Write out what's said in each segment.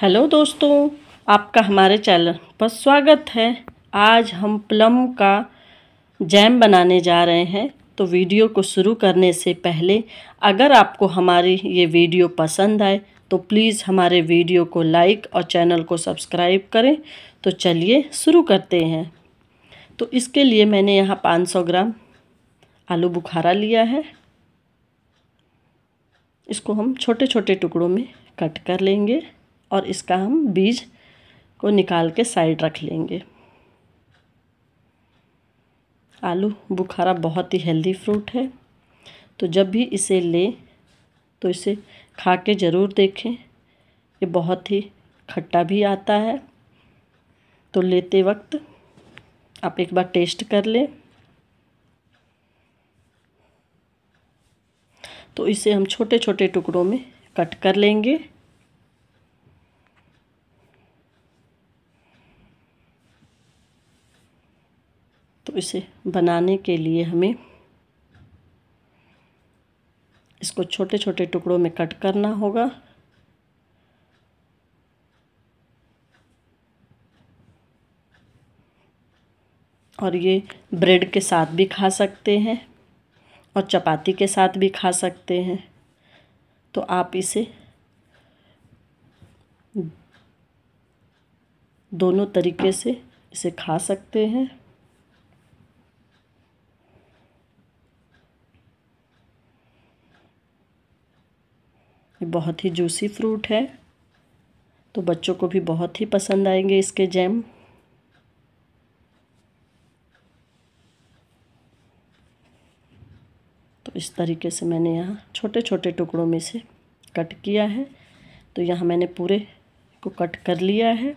hello दोस्तों आपका हमारे चैनल पर स्वागत है आज हम प्लम का जैम बनाने जा रहे हैं तो वीडियो को शुरू करने से पहले अगर आपको हमारी ये वीडियो पसंद आए तो प्लीज़ हमारे वीडियो को लाइक और चैनल को सब्सक्राइब करें तो चलिए शुरू करते हैं तो इसके लिए मैंने यहाँ 500 ग्राम आलू बुखारा लिया है इसको हम छोटे छोटे टुकड़ों में कट कर लेंगे और इसका हम बीज को निकाल के साइड रख लेंगे आलू बुखारा बहुत ही हेल्दी फ्रूट है तो जब भी इसे लें तो इसे खा के ज़रूर देखें ये बहुत ही खट्टा भी आता है तो लेते वक्त आप एक बार टेस्ट कर लें तो इसे हम छोटे छोटे टुकड़ों में कट कर लेंगे तो इसे बनाने के लिए हमें इसको छोटे छोटे टुकड़ों में कट करना होगा और ये ब्रेड के साथ भी खा सकते हैं और चपाती के साथ भी खा सकते हैं तो आप इसे दोनों तरीके से इसे खा सकते हैं ये बहुत ही जूसी फ्रूट है तो बच्चों को भी बहुत ही पसंद आएंगे इसके जैम तो इस तरीके से मैंने यहाँ छोटे छोटे टुकड़ों में से कट किया है तो यहाँ मैंने पूरे को कट कर लिया है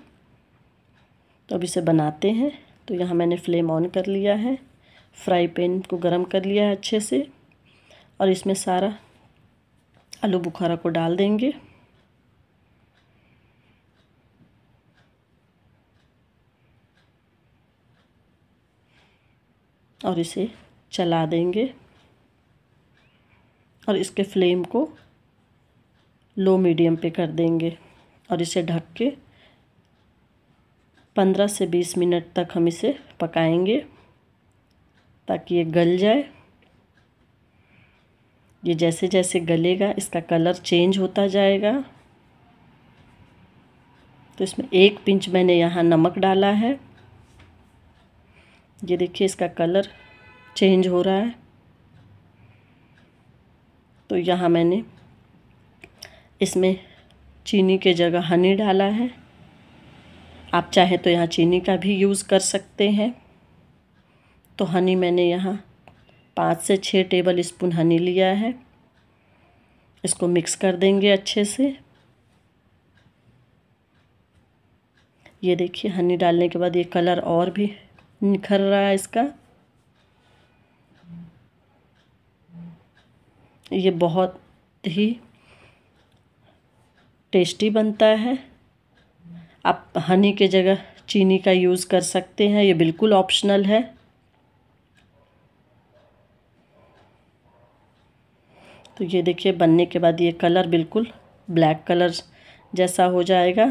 तो अब इसे बनाते हैं तो यहाँ मैंने फ्लेम ऑन कर लिया है फ्राई पैन को गरम कर लिया है अच्छे से और इसमें सारा आलू बुखारा को डाल देंगे और इसे चला देंगे और इसके फ्लेम को लो मीडियम पे कर देंगे और इसे ढक के पंद्रह से बीस मिनट तक हम इसे पकाएंगे ताकि ये गल जाए ये जैसे जैसे गलेगा इसका कलर चेंज होता जाएगा तो इसमें एक पिंच मैंने यहाँ नमक डाला है ये देखिए इसका कलर चेंज हो रहा है तो यहाँ मैंने इसमें चीनी के जगह हनी डाला है आप चाहें तो यहाँ चीनी का भी यूज़ कर सकते हैं तो हनी मैंने यहाँ पाँच से छः टेबल स्पून हनी लिया है इसको मिक्स कर देंगे अच्छे से ये देखिए हनी डालने के बाद ये कलर और भी निखर रहा है इसका ये बहुत ही टेस्टी बनता है आप हनी के जगह चीनी का यूज़ कर सकते हैं ये बिल्कुल ऑप्शनल है तो ये देखिए बनने के बाद ये कलर बिल्कुल ब्लैक कलर जैसा हो जाएगा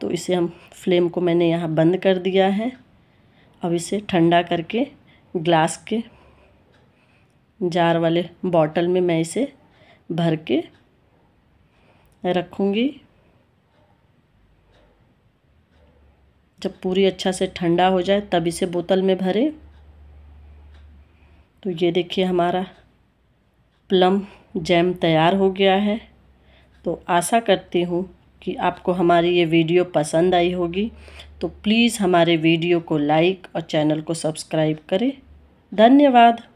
तो इसे हम फ्लेम को मैंने यहाँ बंद कर दिया है अब इसे ठंडा करके ग्लास के जार वाले बॉटल में मैं इसे भर के रखूँगी जब पूरी अच्छा से ठंडा हो जाए तब इसे बोतल में भरें तो ये देखिए हमारा प्लम जैम तैयार हो गया है तो आशा करती हूँ कि आपको हमारी ये वीडियो पसंद आई होगी तो प्लीज़ हमारे वीडियो को लाइक और चैनल को सब्सक्राइब करें धन्यवाद